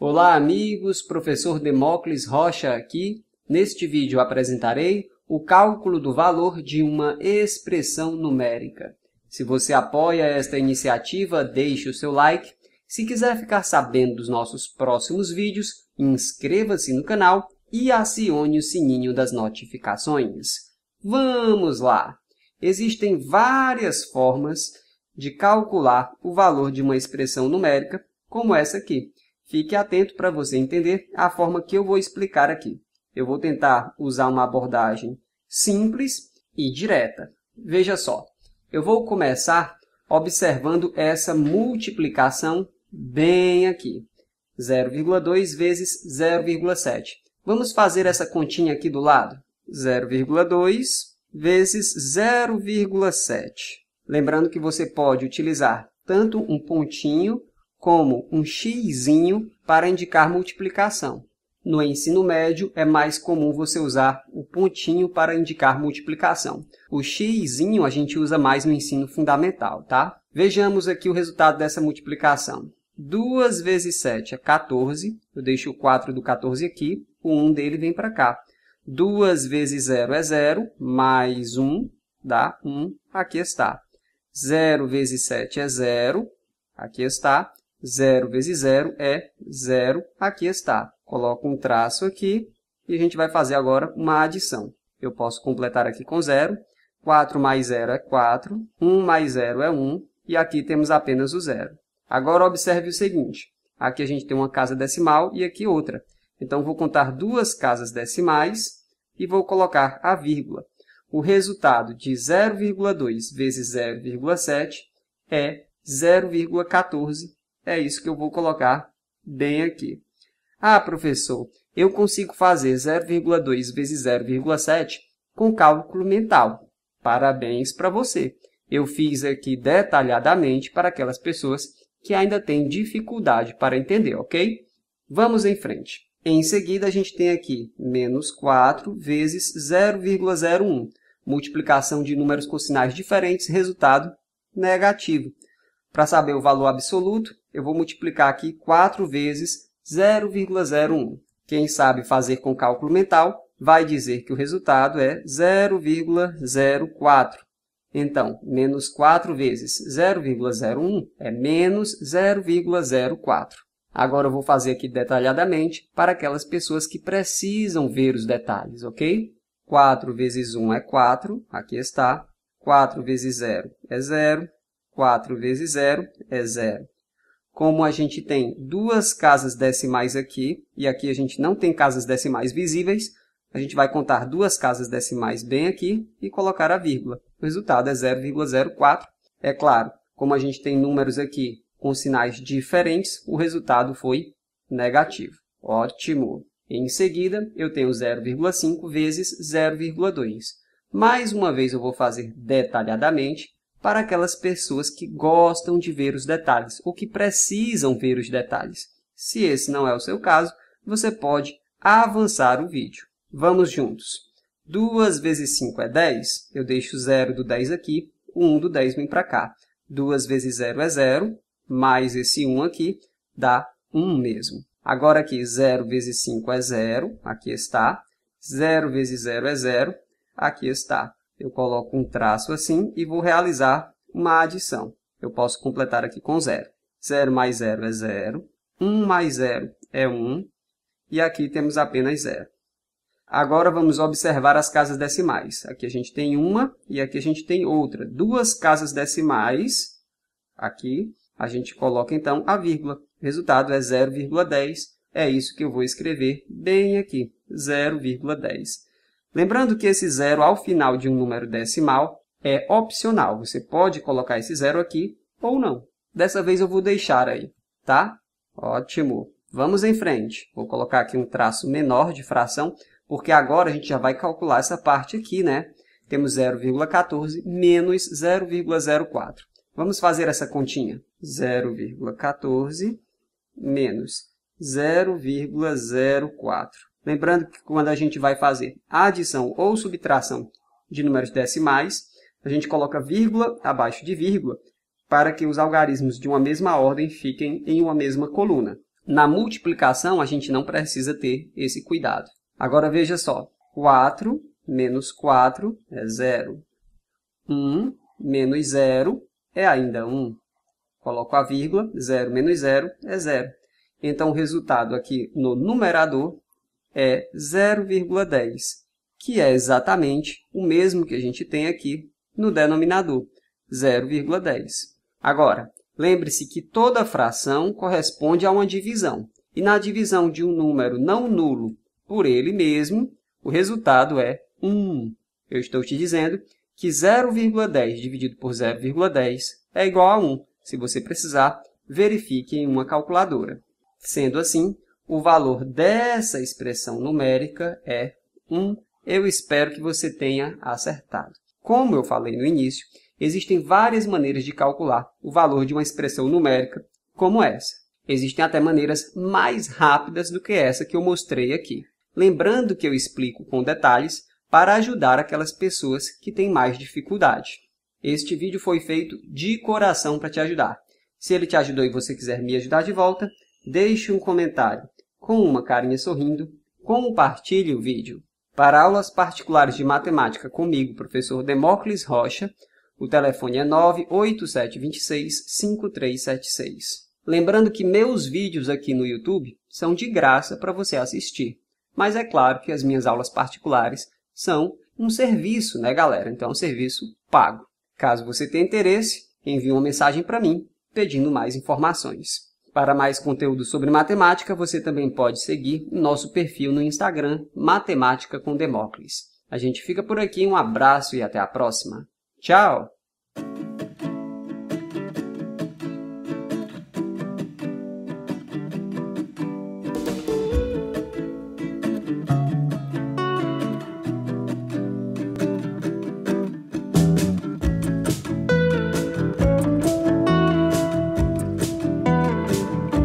Olá, amigos! Professor Demócles Rocha aqui. Neste vídeo apresentarei o cálculo do valor de uma expressão numérica. Se você apoia esta iniciativa, deixe o seu like. Se quiser ficar sabendo dos nossos próximos vídeos, inscreva-se no canal e acione o sininho das notificações. Vamos lá! Existem várias formas de calcular o valor de uma expressão numérica, como essa aqui. Fique atento para você entender a forma que eu vou explicar aqui. Eu vou tentar usar uma abordagem simples e direta. Veja só, eu vou começar observando essa multiplicação bem aqui. 0,2 vezes 0,7. Vamos fazer essa continha aqui do lado. 0,2 vezes 0,7. Lembrando que você pode utilizar tanto um pontinho como um x para indicar multiplicação. No ensino médio, é mais comum você usar o pontinho para indicar multiplicação. O x a gente usa mais no ensino fundamental, tá? Vejamos aqui o resultado dessa multiplicação. 2 vezes 7 é 14. Eu deixo o 4 do 14 aqui, o 1 dele vem para cá. 2 vezes 0 é 0, mais 1 dá 1, aqui está. 0 vezes 7 é 0, aqui está. 0 vezes 0 é 0. Aqui está. Coloco um traço aqui e a gente vai fazer agora uma adição. Eu posso completar aqui com 0. 4 mais 0 é 4. 1 mais 0 é 1. E aqui temos apenas o 0. Agora, observe o seguinte. Aqui a gente tem uma casa decimal e aqui outra. Então, vou contar duas casas decimais e vou colocar a vírgula. O resultado de 0,2 vezes 0,7 é 0,14 é isso que eu vou colocar bem aqui. Ah, professor, eu consigo fazer 0,2 vezes 0,7 com cálculo mental. Parabéns para você. Eu fiz aqui detalhadamente para aquelas pessoas que ainda têm dificuldade para entender, ok? Vamos em frente. Em seguida, a gente tem aqui menos 4 vezes 0,01. Multiplicação de números com sinais diferentes, resultado negativo. Para saber o valor absoluto, eu vou multiplicar aqui 4 vezes 0,01. Quem sabe fazer com cálculo mental vai dizer que o resultado é 0,04. Então, menos 4 vezes 0,01 é menos 0,04. Agora eu vou fazer aqui detalhadamente para aquelas pessoas que precisam ver os detalhes, ok? 4 vezes 1 é 4, aqui está. 4 vezes 0 é 0. 4 vezes 0 é 0 como a gente tem duas casas decimais aqui, e aqui a gente não tem casas decimais visíveis, a gente vai contar duas casas decimais bem aqui e colocar a vírgula. O resultado é 0,04. É claro, como a gente tem números aqui com sinais diferentes, o resultado foi negativo. Ótimo! Em seguida, eu tenho 0,5 vezes 0,2. Mais uma vez, eu vou fazer detalhadamente, para aquelas pessoas que gostam de ver os detalhes ou que precisam ver os detalhes. Se esse não é o seu caso, você pode avançar o vídeo. Vamos juntos. 2 vezes 5 é 10, eu deixo 0 do 10 aqui, 1 do 10 vem para cá. 2 vezes 0 é 0, mais esse 1 aqui, dá 1 mesmo. Agora aqui, 0 vezes 5 é 0, aqui está. 0 vezes 0 é 0, aqui está eu coloco um traço assim e vou realizar uma adição. Eu posso completar aqui com zero. 0 mais 0 é 0, 1 mais 0 é 1, e aqui temos apenas 0. Agora vamos observar as casas decimais. Aqui a gente tem uma e aqui a gente tem outra. Duas casas decimais, aqui a gente coloca então a vírgula. O resultado é 0,10. É isso que eu vou escrever bem aqui, 0,10. Lembrando que esse zero ao final de um número decimal é opcional. Você pode colocar esse zero aqui ou não. Dessa vez eu vou deixar aí, tá? Ótimo. Vamos em frente. Vou colocar aqui um traço menor de fração, porque agora a gente já vai calcular essa parte aqui, né? Temos 0,14 menos 0,04. Vamos fazer essa continha. 0,14 menos 0,04. Lembrando que quando a gente vai fazer a adição ou subtração de números decimais, a gente coloca vírgula abaixo de vírgula para que os algarismos de uma mesma ordem fiquem em uma mesma coluna. Na multiplicação, a gente não precisa ter esse cuidado. Agora veja só, 4 menos 4 é 0. 1 menos 0 é ainda 1. Coloco a vírgula, 0 menos 0 é 0. Então, o resultado aqui no numerador é 0,10, que é exatamente o mesmo que a gente tem aqui no denominador, 0,10. Agora, lembre-se que toda fração corresponde a uma divisão, e na divisão de um número não nulo por ele mesmo, o resultado é 1. Eu estou te dizendo que 0,10 dividido por 0,10 é igual a 1. Se você precisar, verifique em uma calculadora. Sendo assim, o valor dessa expressão numérica é 1. Eu espero que você tenha acertado. Como eu falei no início, existem várias maneiras de calcular o valor de uma expressão numérica como essa. Existem até maneiras mais rápidas do que essa que eu mostrei aqui. Lembrando que eu explico com detalhes para ajudar aquelas pessoas que têm mais dificuldade. Este vídeo foi feito de coração para te ajudar. Se ele te ajudou e você quiser me ajudar de volta, deixe um comentário com uma carinha sorrindo, compartilhe o vídeo. Para aulas particulares de matemática comigo, professor Demócles Rocha, o telefone é 987265376. Lembrando que meus vídeos aqui no YouTube são de graça para você assistir. Mas é claro que as minhas aulas particulares são um serviço, né, galera? Então é um serviço pago. Caso você tenha interesse, envie uma mensagem para mim pedindo mais informações. Para mais conteúdo sobre matemática, você também pode seguir nosso perfil no Instagram, Matemática com Demócles. A gente fica por aqui, um abraço e até a próxima. Tchau!